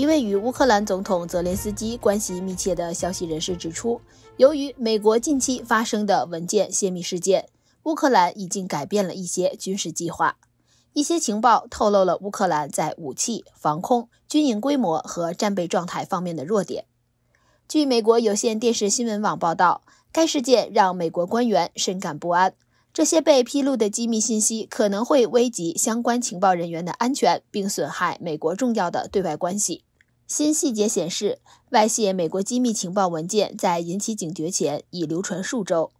一位与乌克兰总统泽连斯基关系密切的消息人士指出，由于美国近期发生的文件泄密事件，乌克兰已经改变了一些军事计划。一些情报透露了乌克兰在武器、防空、军营规模和战备状态方面的弱点。据美国有线电视新闻网报道，该事件让美国官员深感不安。这些被披露的机密信息可能会危及相关情报人员的安全，并损害美国重要的对外关系。新细节显示，外泄美国机密情报文件在引起警觉前已流传数周。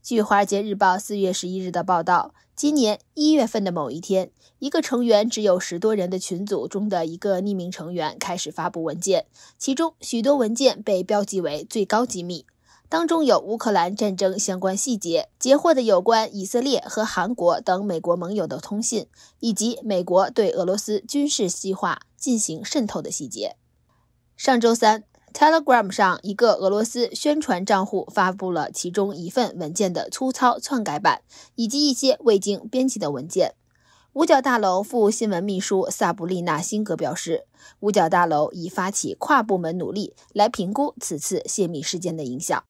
据《华尔街日报》四月十一日的报道，今年一月份的某一天，一个成员只有十多人的群组中的一个匿名成员开始发布文件，其中许多文件被标记为最高机密，当中有乌克兰战争相关细节、截获的有关以色列和韩国等美国盟友的通信，以及美国对俄罗斯军事计划进行渗透的细节。上周三，Telegram 上一个俄罗斯宣传账户发布了其中一份文件的粗糙篡改版，以及一些未经编辑的文件。五角大楼副新闻秘书萨布丽娜·辛格表示，五角大楼已发起跨部门努力来评估此次泄密事件的影响。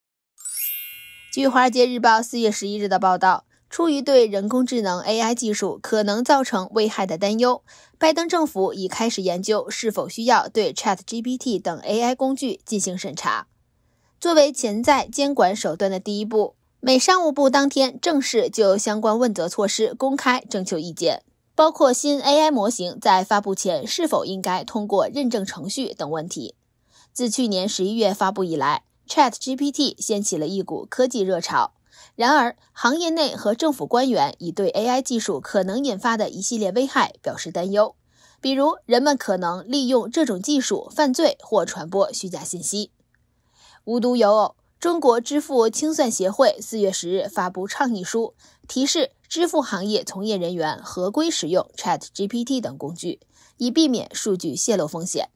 据《华尔街日报》四月十一日的报道。出于对人工智能 AI 技术可能造成危害的担忧，拜登政府已开始研究是否需要对 ChatGPT 等 AI 工具进行审查。作为潜在监管手段的第一步，美商务部当天正式就相关问责措施公开征求意见，包括新 AI 模型在发布前是否应该通过认证程序等问题。自去年十一月发布以来，ChatGPT 掀起了一股科技热潮。然而，行业内和政府官员已对 AI 技术可能引发的一系列危害表示担忧，比如人们可能利用这种技术犯罪或传播虚假信息。无独有偶，中国支付清算协会四月十日发布倡议书，提示支付行业从业人员合规使用 ChatGPT 等工具，以避免数据泄露风险。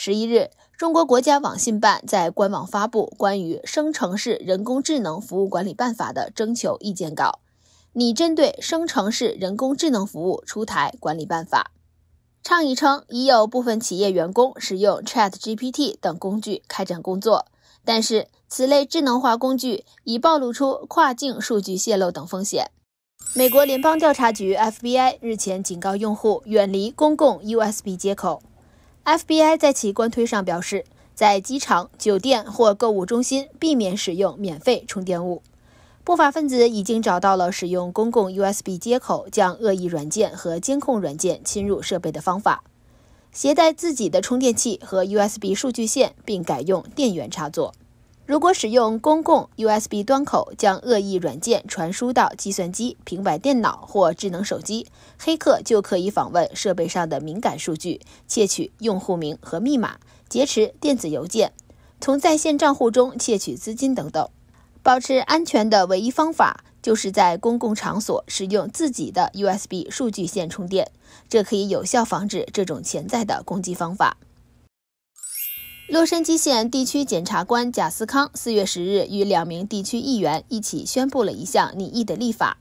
十一日，中国国家网信办在官网发布关于生成式人工智能服务管理办法的征求意见稿，拟针对生成式人工智能服务出台管理办法。倡议称，已有部分企业员工使用 Chat GPT 等工具开展工作，但是此类智能化工具已暴露出跨境数据泄露等风险。美国联邦调查局 FBI 日前警告用户远离公共 USB 接口。FBI 在其官推上表示，在机场、酒店或购物中心避免使用免费充电物。不法分子已经找到了使用公共 USB 接口将恶意软件和监控软件侵入设备的方法。携带自己的充电器和 USB 数据线，并改用电源插座。如果使用公共 USB 端口将恶意软件传输到计算机、平板电脑或智能手机，黑客就可以访问设备上的敏感数据，窃取用户名和密码，劫持电子邮件，从在线账户中窃取资金等等。保持安全的唯一方法就是在公共场所使用自己的 USB 数据线充电，这可以有效防止这种潜在的攻击方法。洛杉矶县地区检察官贾斯康四月十日与两名地区议员一起宣布了一项拟议的立法。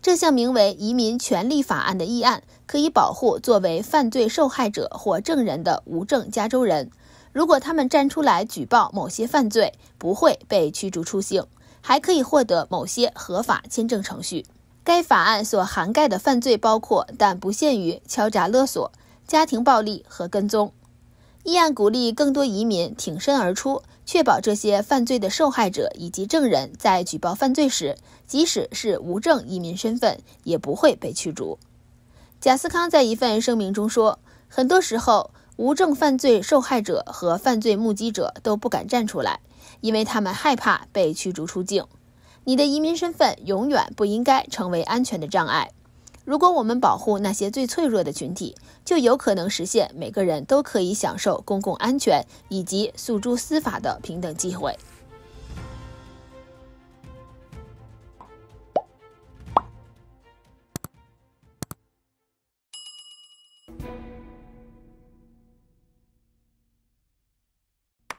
这项名为《移民权利法案》的议案可以保护作为犯罪受害者或证人的无证加州人，如果他们站出来举报某些犯罪，不会被驱逐出境，还可以获得某些合法签证程序。该法案所涵盖的犯罪包括但不限于敲诈勒索、家庭暴力和跟踪。议案鼓励更多移民挺身而出，确保这些犯罪的受害者以及证人在举报犯罪时，即使是无证移民身份，也不会被驱逐。贾斯康在一份声明中说：“很多时候，无证犯罪受害者和犯罪目击者都不敢站出来，因为他们害怕被驱逐出境。你的移民身份永远不应该成为安全的障碍。”如果我们保护那些最脆弱的群体，就有可能实现每个人都可以享受公共安全以及诉诸司法的平等机会。